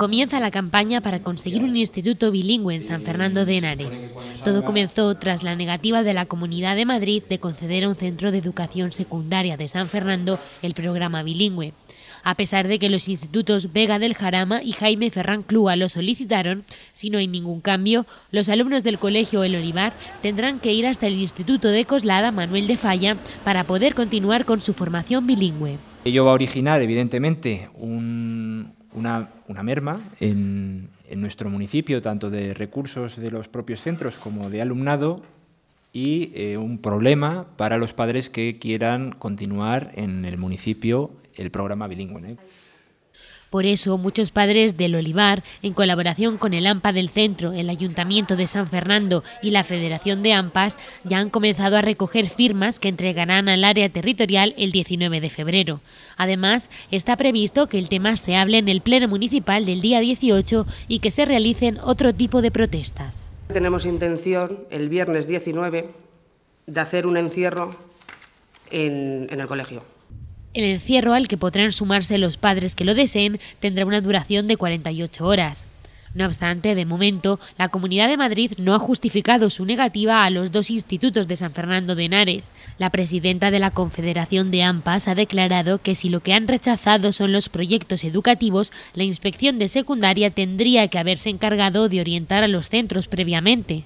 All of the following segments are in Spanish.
Comienza la campaña para conseguir un instituto bilingüe en San Fernando de Henares. Todo comenzó tras la negativa de la Comunidad de Madrid de conceder a un centro de educación secundaria de San Fernando el programa bilingüe. A pesar de que los institutos Vega del Jarama y Jaime Ferran Clúa lo solicitaron, si no hay ningún cambio, los alumnos del colegio El Olivar tendrán que ir hasta el Instituto de Coslada Manuel de Falla para poder continuar con su formación bilingüe. Ello va a originar, evidentemente, un, una, una merma en, nuestro municipio, tanto de recursos de los propios centros como de alumnado, y eh, un problema para los padres que quieran continuar en el municipio el programa bilingüe. ¿eh? Por eso muchos padres del Olivar, en colaboración con el AMPA del Centro, el Ayuntamiento de San Fernando y la Federación de AMPAs, ya han comenzado a recoger firmas que entregarán al área territorial el 19 de febrero. Además, está previsto que el tema se hable en el Pleno Municipal del día 18 y que se realicen otro tipo de protestas. Tenemos intención el viernes 19 de hacer un encierro en, en el colegio. El encierro al que podrán sumarse los padres que lo deseen tendrá una duración de 48 horas. No obstante, de momento, la Comunidad de Madrid no ha justificado su negativa a los dos institutos de San Fernando de Henares. La presidenta de la Confederación de AMPAS ha declarado que si lo que han rechazado son los proyectos educativos, la inspección de secundaria tendría que haberse encargado de orientar a los centros previamente.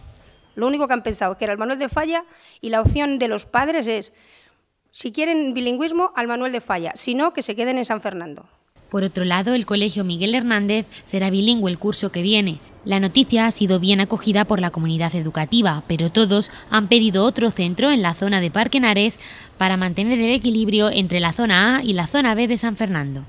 Lo único que han pensado es que era el manual de falla y la opción de los padres es si quieren bilingüismo, al Manuel de Falla, si no, que se queden en San Fernando. Por otro lado, el Colegio Miguel Hernández será bilingüe el curso que viene. La noticia ha sido bien acogida por la comunidad educativa, pero todos han pedido otro centro en la zona de Parque para mantener el equilibrio entre la zona A y la zona B de San Fernando.